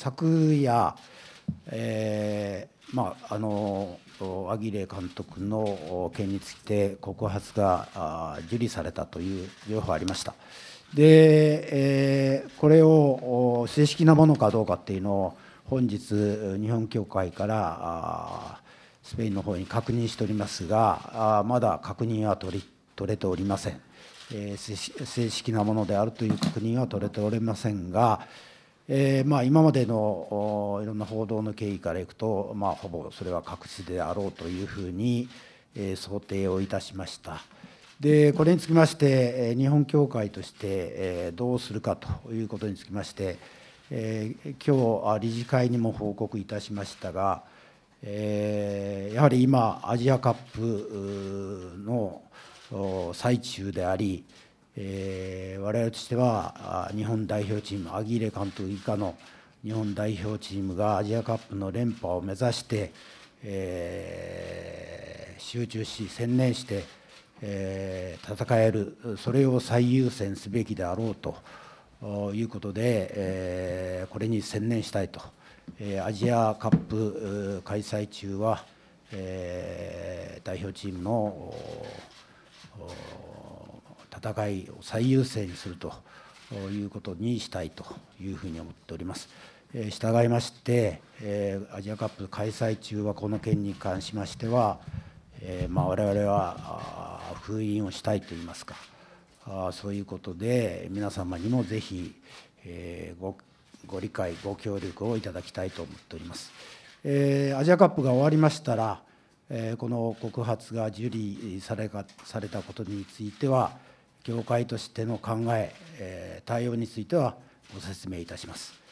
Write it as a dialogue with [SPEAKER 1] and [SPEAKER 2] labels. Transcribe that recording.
[SPEAKER 1] 昨夜、えーまあ、あのアギレ監督の件について告発が受理されたという情報がありました。で、えー、これを正式なものかどうかっていうのを本日日本協会からスペインの方に確認しておりますがまだ確認は取り取れておりません、えー、正式なものであるという確認は取れておりませんが、えーまあ、今までのいろんな報道の経緯からいくと、まあ、ほぼそれは確実であろうというふうに、えー、想定をいたしました。でこれにつきまして、日本協会として、えー、どうするかということにつきまして、えー、今日理事会にも報告いたしましたが、えー、やはり今、アジアカップの最中であり、えー、我々としては日本代表チームアギーレ監督以下の日本代表チームがアジアカップの連覇を目指して、えー、集中し専念して、えー、戦えるそれを最優先すべきであろうということで、えー、これに専念したいと、えー、アジアカップ開催中は、えー、代表チームの戦いを最優先にするということにしたいというふうに思っております。従いまして、アジアカップ開催中はこの件に関しましては、まあ、我々は封印をしたいといいますか、そういうことで、皆様にもぜひごご理解、ご協力をいただきたいと思っております。アジアカップが終わりましたら、この告発が受理されたことについては、業界としての考え、えー、対応についてはご説明いたします。